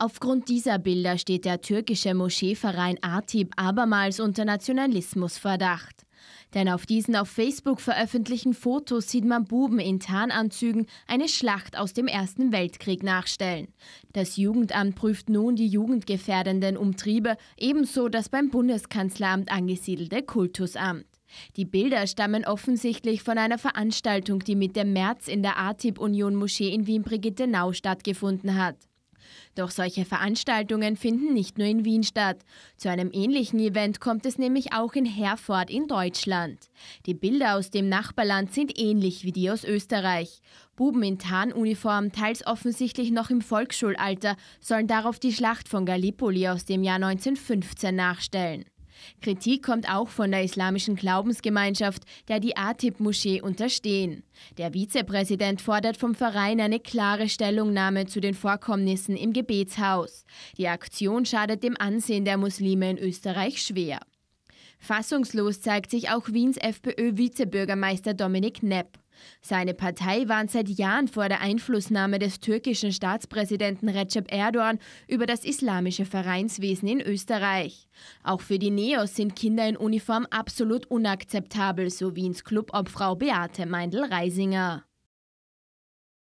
Aufgrund dieser Bilder steht der türkische Moscheeverein Atib abermals unter Nationalismusverdacht. Denn auf diesen auf Facebook veröffentlichten Fotos sieht man Buben in Tarnanzügen eine Schlacht aus dem Ersten Weltkrieg nachstellen. Das Jugendamt prüft nun die jugendgefährdenden Umtriebe, ebenso das beim Bundeskanzleramt angesiedelte Kultusamt. Die Bilder stammen offensichtlich von einer Veranstaltung, die mit dem März in der atib Union Moschee in Wien-Brigittenau stattgefunden hat. Doch solche Veranstaltungen finden nicht nur in Wien statt. Zu einem ähnlichen Event kommt es nämlich auch in Herford in Deutschland. Die Bilder aus dem Nachbarland sind ähnlich wie die aus Österreich. Buben in Tarnuniform, teils offensichtlich noch im Volksschulalter, sollen darauf die Schlacht von Gallipoli aus dem Jahr 1915 nachstellen. Kritik kommt auch von der islamischen Glaubensgemeinschaft, der die Atib-Moschee unterstehen. Der Vizepräsident fordert vom Verein eine klare Stellungnahme zu den Vorkommnissen im Gebetshaus. Die Aktion schadet dem Ansehen der Muslime in Österreich schwer. Fassungslos zeigt sich auch Wiens FPÖ-Vizebürgermeister Dominik Nepp. Seine Partei warnt seit Jahren vor der Einflussnahme des türkischen Staatspräsidenten Recep Erdogan über das islamische Vereinswesen in Österreich. Auch für die Neos sind Kinder in Uniform absolut unakzeptabel, so Wiens Clubobfrau Beate Meindl-Reisinger.